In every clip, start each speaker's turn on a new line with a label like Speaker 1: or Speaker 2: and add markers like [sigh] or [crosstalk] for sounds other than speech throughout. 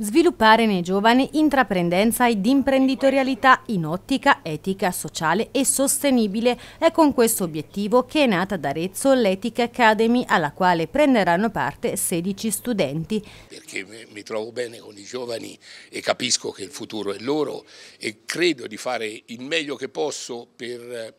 Speaker 1: Sviluppare nei giovani intraprendenza ed imprenditorialità in ottica etica, sociale e sostenibile è con questo obiettivo che è nata ad Arezzo l'Ethic Academy alla quale prenderanno parte 16 studenti.
Speaker 2: Perché mi trovo bene con i giovani e capisco che il futuro è loro e credo di fare il meglio che posso per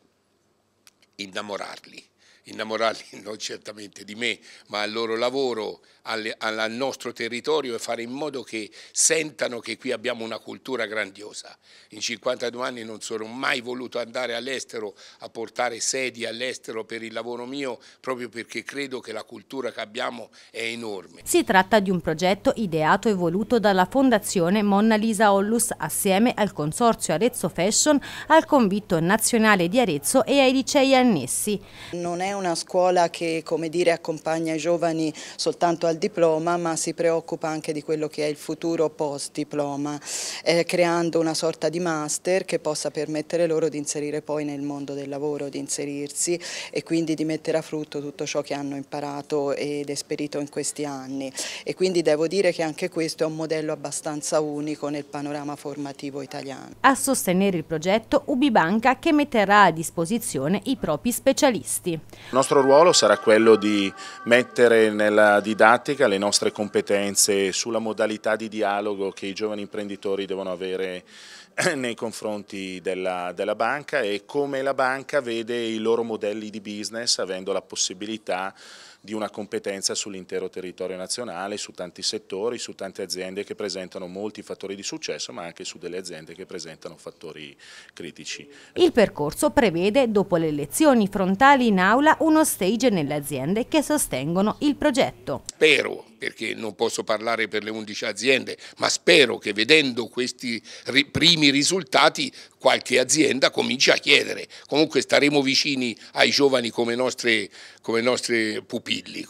Speaker 2: innamorarli innamorarli [laughs] non certamente di me, ma al loro lavoro, al, al, nostro territorio e fare in modo che sentano che qui abbiamo una cultura grandiosa. In 52 anni non sono mai voluto andare all'estero a portare sedi all'estero per il lavoro mio, proprio perché credo che la cultura che abbiamo è enorme.
Speaker 1: Si tratta di un progetto ideato e voluto dalla Fondazione Monna Lisa Ollus assieme al Consorzio Arezzo Fashion, al Convitto Nazionale di Arezzo e ai licei annessi.
Speaker 3: Non è una scuola che dire, accompagna i giovani soltanto al diploma ma si preoccupa anche di quello che è il futuro post diploma, eh, creando una sorta di master che possa permettere loro di inserire poi nel mondo del lavoro, di inserirsi e quindi di mettere a frutto tutto ciò che hanno imparato ed esperito in questi anni e quindi devo dire che anche questo è un modello abbastanza unico nel panorama formativo italiano.
Speaker 1: A sostenere il progetto Ubibanca che metterà a disposizione i propri specialisti. Il nostro ruolo sarà
Speaker 4: quello di mettere nella didattica le nostre competenze sulla modalità di dialogo che i giovani imprenditori devono avere eh, nei confronti della, della, banca e come la banca vede i loro modelli di business avendo la possibilità di una competenza sull'intero territorio nazionale, su tanti settori, su tante aziende che presentano molti fattori di successo ma anche su delle aziende che presentano fattori critici.
Speaker 1: Il percorso prevede, dopo le lezioni frontali in aula, nulla uno stage nelle aziende che sostengono il progetto.
Speaker 2: Spero, perché non posso parlare per le 11 aziende, ma spero che vedendo questi ri primi risultati qualche azienda cominci a chiedere. Comunque staremo vicini ai giovani come nostri pupilli.